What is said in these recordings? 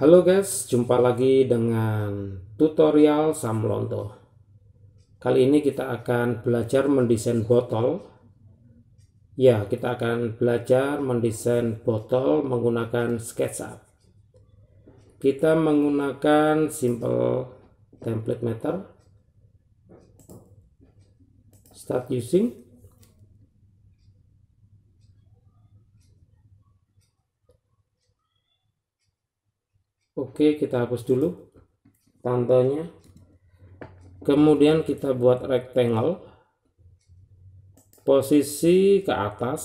Halo guys, jumpa lagi dengan tutorial Samlonto. Kali ini kita akan belajar mendesain botol. Ya, kita akan belajar mendesain botol menggunakan SketchUp. Kita menggunakan simple template meter. Start using. Oke, kita hapus dulu pantainya. Kemudian kita buat rectangle. Posisi ke atas.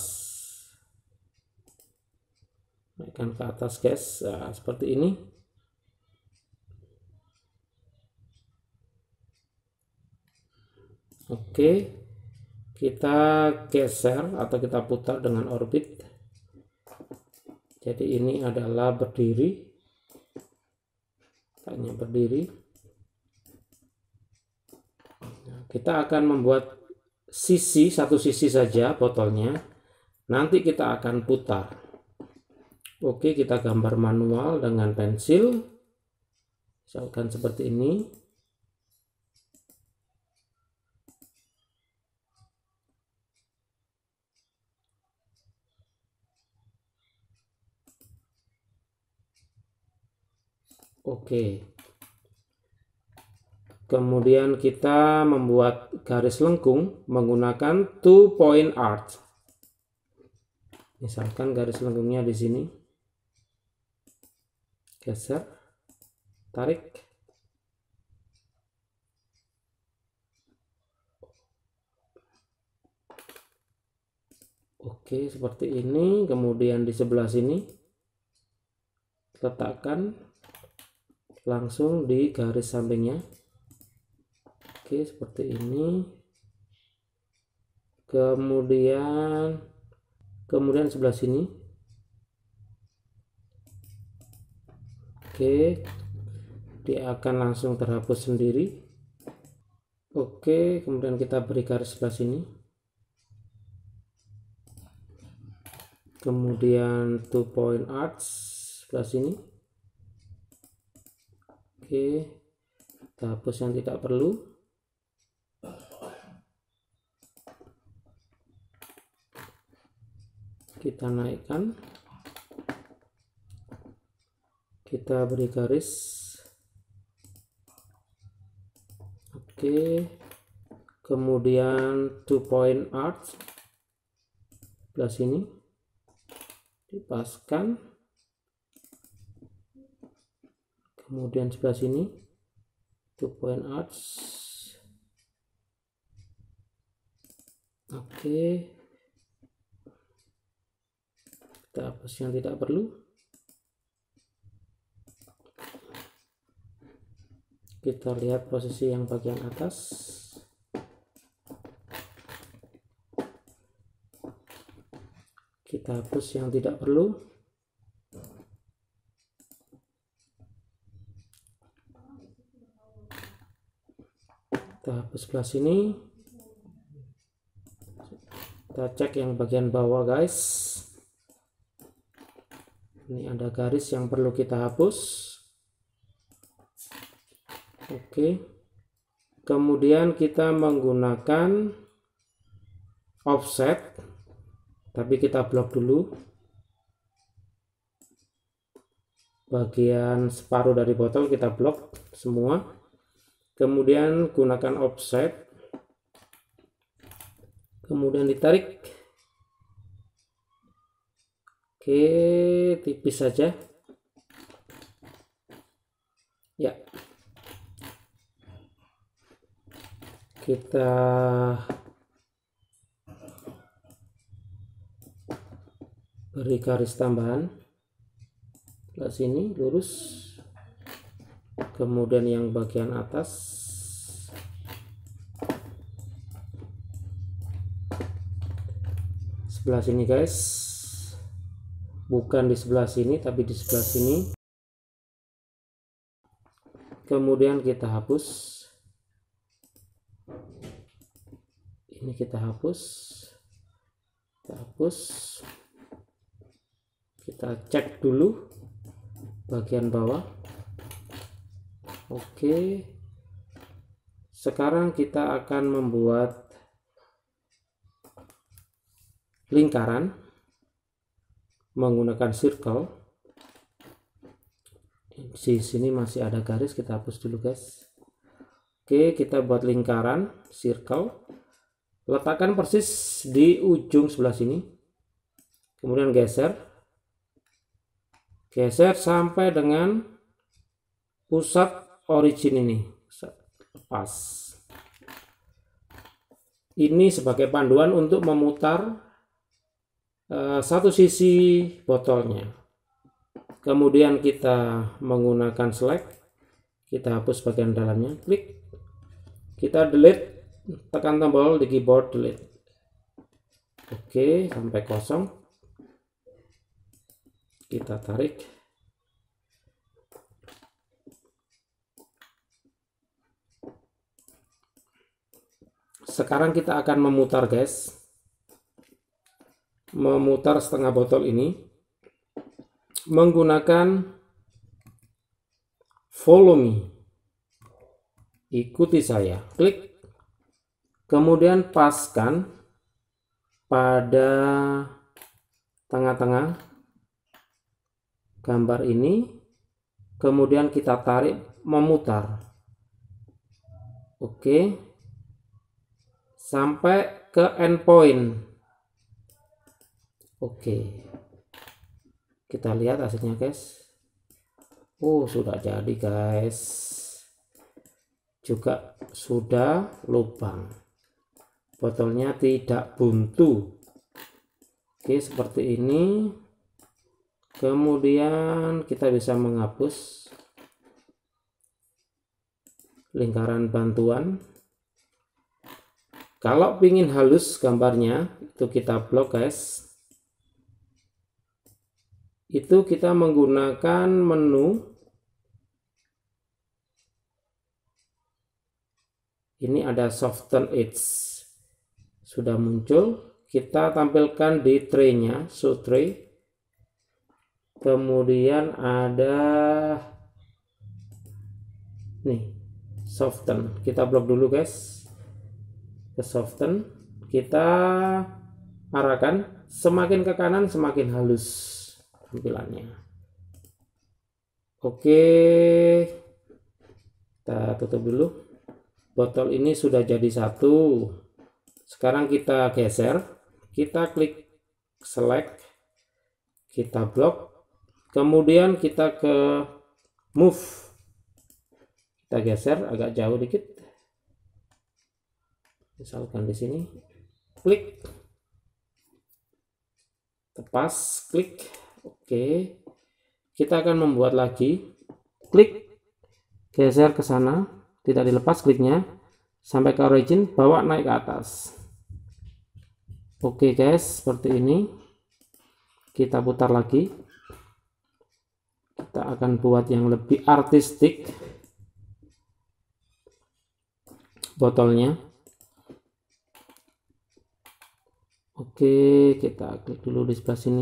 Naikkan ke atas, guys. Nah, seperti ini. Oke. Kita geser atau kita putar dengan orbit. Jadi ini adalah berdiri hanya hmm. berdiri nah, kita akan membuat sisi satu sisi saja botolnya nanti kita akan putar oke kita gambar manual dengan pensil misalkan seperti ini Oke. Kemudian kita membuat garis lengkung menggunakan two point art. Misalkan garis lengkungnya di sini. Geser. Tarik. Oke, seperti ini. Kemudian di sebelah sini letakkan langsung di garis sampingnya oke seperti ini kemudian kemudian sebelah sini oke dia akan langsung terhapus sendiri oke kemudian kita beri garis sebelah sini kemudian two point arts sebelah sini oke kita hapus yang tidak perlu kita naikkan kita beri garis oke kemudian two point art plus ini dipaskan kemudian sebelah sini two point arts oke kita hapus yang tidak perlu kita lihat posisi yang bagian atas kita hapus yang tidak perlu ke sebelah sini kita cek yang bagian bawah guys ini ada garis yang perlu kita hapus oke kemudian kita menggunakan offset tapi kita blok dulu bagian separuh dari botol kita blok semua kemudian gunakan offset kemudian ditarik oke tipis saja ya kita beri garis tambahan ke sini lurus kemudian yang bagian atas sebelah sini guys bukan di sebelah sini tapi di sebelah sini kemudian kita hapus ini kita hapus kita hapus kita cek dulu bagian bawah Oke. Sekarang kita akan membuat lingkaran menggunakan circle. Di sini masih ada garis, kita hapus dulu guys. Oke, kita buat lingkaran, circle. Letakkan persis di ujung sebelah sini. Kemudian geser. Geser sampai dengan pusat origin ini pas ini sebagai panduan untuk memutar uh, satu sisi botolnya kemudian kita menggunakan select kita hapus bagian dalamnya klik kita delete tekan tombol di keyboard delete oke sampai kosong kita tarik sekarang kita akan memutar guys memutar setengah botol ini menggunakan follow me ikuti saya klik kemudian paskan pada tengah-tengah gambar ini kemudian kita tarik memutar oke sampai ke endpoint. Oke. Kita lihat hasilnya, guys. Oh, sudah jadi, guys. Juga sudah lubang. Botolnya tidak buntu. Oke, seperti ini. Kemudian kita bisa menghapus lingkaran bantuan kalau pingin halus gambarnya, itu kita blok guys. Itu kita menggunakan menu. Ini ada soften edge. Sudah muncul. Kita tampilkan di tray-nya, so tray. Kemudian ada nih soften. Kita blok dulu guys ke soften kita arahkan semakin ke kanan semakin halus tampilannya oke kita tutup dulu botol ini sudah jadi satu sekarang kita geser kita klik select kita blok kemudian kita ke move kita geser agak jauh dikit misalkan di sini klik lepas klik oke kita akan membuat lagi klik geser ke sana tidak dilepas kliknya sampai ke origin bawa naik ke atas oke guys seperti ini kita putar lagi kita akan buat yang lebih artistik botolnya Oke, kita klik dulu di sebelah sini.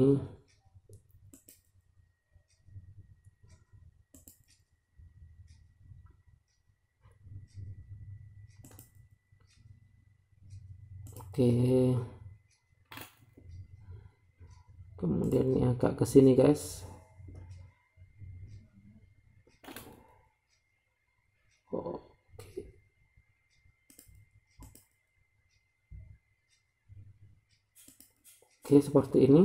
Oke. Kemudian ini agak ke sini, guys. oke seperti ini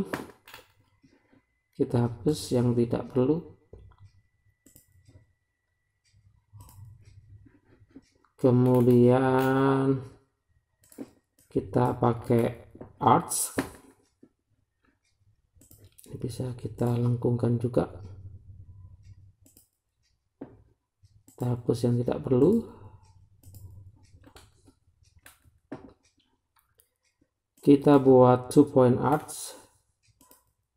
kita hapus yang tidak perlu kemudian kita pakai arts bisa kita lengkungkan juga kita hapus yang tidak perlu kita buat two point arts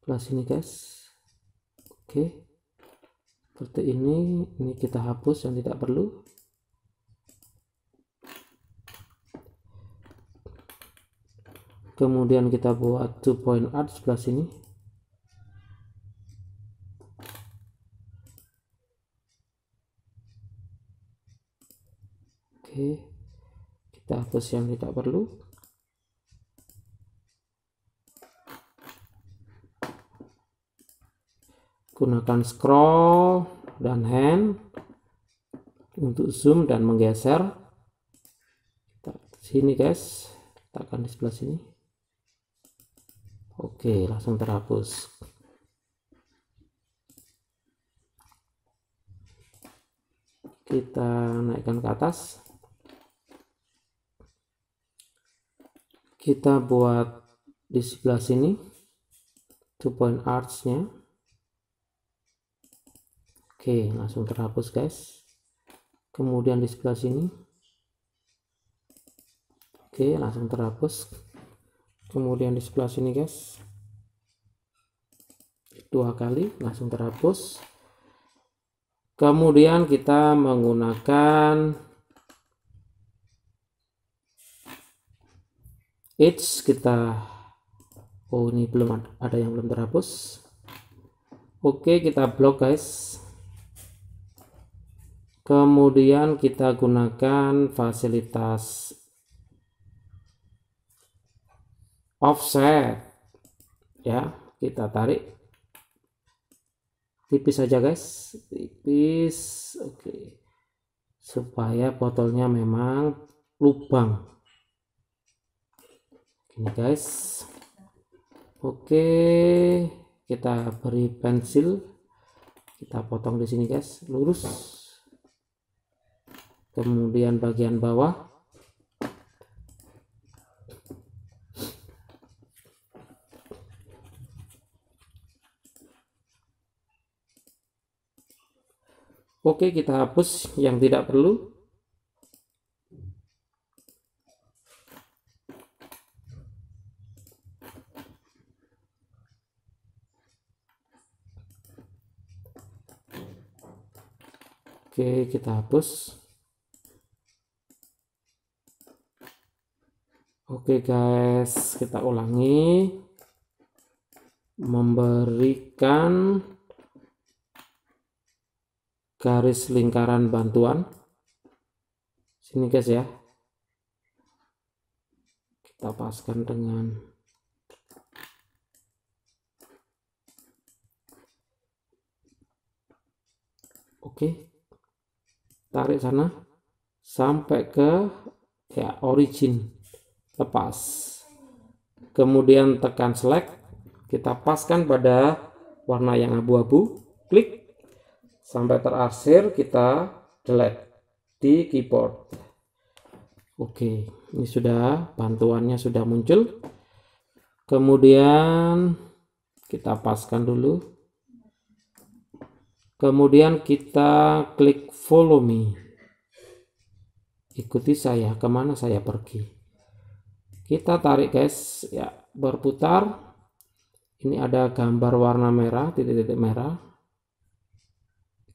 plus ini guys oke seperti ini ini kita hapus yang tidak perlu kemudian kita buat two point arts plus ini oke kita hapus yang tidak perlu gunakan scroll dan hand untuk zoom dan menggeser kita sini guys kita akan di sebelah sini oke langsung terhapus kita naikkan ke atas kita buat di sebelah sini two point arch nya Oke, langsung terhapus guys. Kemudian di sebelah sini. Oke, langsung terhapus. Kemudian di sebelah sini guys. Dua kali langsung terhapus. Kemudian kita menggunakan each kita oh ini belum ada, ada yang belum terhapus. Oke, kita blok guys kemudian kita gunakan fasilitas offset ya kita tarik tipis saja guys tipis oke supaya botolnya memang lubang ini guys oke kita beri pensil kita potong di sini guys lurus kemudian bagian bawah Oke, kita hapus yang tidak perlu. Oke, kita hapus. Oke guys, kita ulangi. Memberikan garis lingkaran bantuan. Sini guys ya. Kita paskan dengan Oke. Tarik sana sampai ke ya origin lepas. Kemudian tekan select, kita paskan pada warna yang abu-abu, klik sampai terakhir kita delete di keyboard. Oke, ini sudah bantuannya sudah muncul. Kemudian kita paskan dulu. Kemudian kita klik follow me. Ikuti saya kemana saya pergi kita tarik guys ya berputar ini ada gambar warna merah titik-titik merah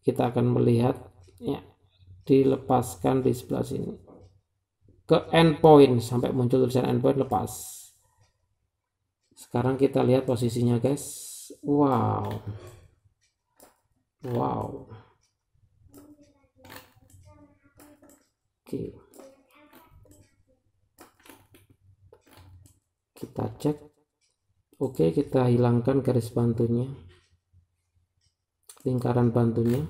kita akan melihat ya dilepaskan di sebelah sini ke endpoint sampai muncul tulisan endpoint lepas sekarang kita lihat posisinya guys wow wow oke okay. kita cek oke kita hilangkan garis bantunya lingkaran bantunya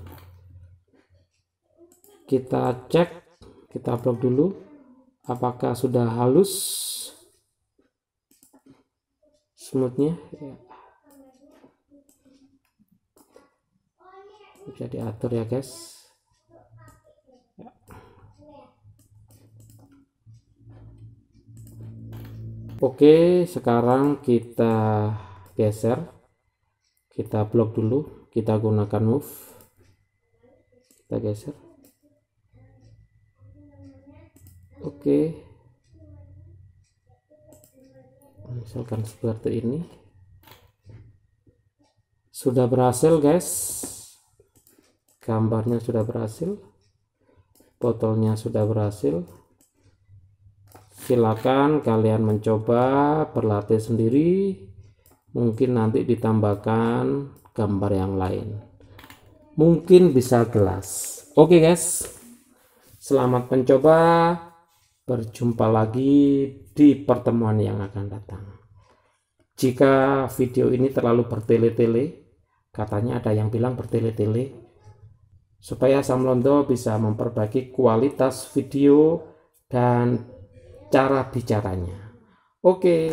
kita cek kita blok dulu apakah sudah halus smoothnya ya. bisa diatur ya guys Oke, sekarang kita geser. Kita blok dulu, kita gunakan move. Kita geser. Oke. Misalkan seperti ini. Sudah berhasil, guys. Gambarnya sudah berhasil. Botolnya sudah berhasil silakan kalian mencoba berlatih sendiri mungkin nanti ditambahkan gambar yang lain mungkin bisa gelas oke guys selamat mencoba berjumpa lagi di pertemuan yang akan datang jika video ini terlalu bertele-tele katanya ada yang bilang bertele-tele supaya Samlondo bisa memperbaiki kualitas video dan cara bicaranya. Oke, okay,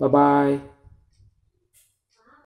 bye-bye.